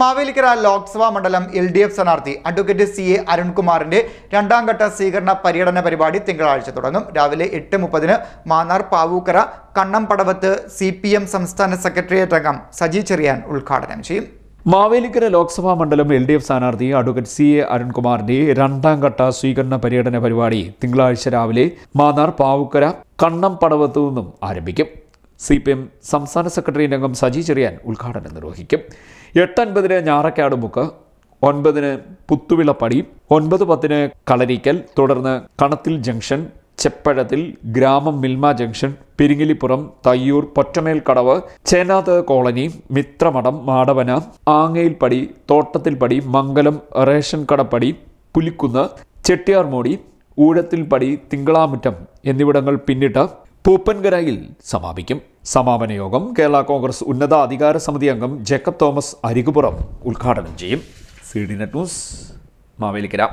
മാവേലിക്കര ലോക്സഭാ മണ്ഡലം L D F സ്ഥാനാർത്ഥി advocate C A അരുൺകുമാറിന്റെ രണ്ടാംഘട്ട സ്വീകരണ പര്യടന പരിപാടി തിങ്കളാഴ്ച തുടങ്ങും രാവിലെ എട്ട് മുപ്പതിന് മാന്നാർ പാവൂക്കര കണ്ണംപടവത്ത് സി പി എം സംസ്ഥാന സെക്രട്ടേറിയറ്റ് അംഗം സജി ചെറിയാൻ ഉദ്ഘാടനം ചെയ്യും മാവേലിക്കര ലോക്സഭാ മണ്ഡലം എൽ ഡി എഫ് സ്ഥാനാർത്ഥി അഡ്വക്കേറ്റ് സി എ അരുൺകുമാറിന്റെ രണ്ടാംഘട്ട സ്വീകരണ പര്യടന പരിപാടി തിങ്കളാഴ്ച രാവിലെ മാന്നാർ പാവൂക്കര കണ്ണം നിന്നും ആരംഭിക്കും സി പി എം സംസ്ഥാന സെക്രട്ടറി അംഗം സജി ചെറിയാൻ ഉദ്ഘാടനം നിർവഹിക്കും എട്ടൻപതിന് ഞാറക്കാട് മുക്ക് ഒൻപതിന് പുത്തുവിളപ്പടി ഒൻപത് പത്തിന് കളരിക്കൽ തുടർന്ന് കണത്തിൽ ജംഗ്ഷൻ ചെപ്പഴത്തിൽ ഗ്രാമം Milma junction Piringilippuram Thayyur Pottamelkadavu Chenath colony Mithramadam Madavana Angayilpadi Thottathilpadi Mangalam ration Kadappadi Pulikkunnu Chettiyarmodi Oozhathilpadi Thinkalamuttam എന്നിവിടങ്ങൾ പിന്നിട്ട് പൂപ്പൻകരയിൽ സമാപിക്കും സമാപന യോഗം കേരള കോൺഗ്രസ് ഉന്നത അധികാര സമിതി അംഗം ജേക്കബ് തോമസ് അരികുപുറം ഉദ്ഘാടനം ചെയ്യും C D net news Mavelikkara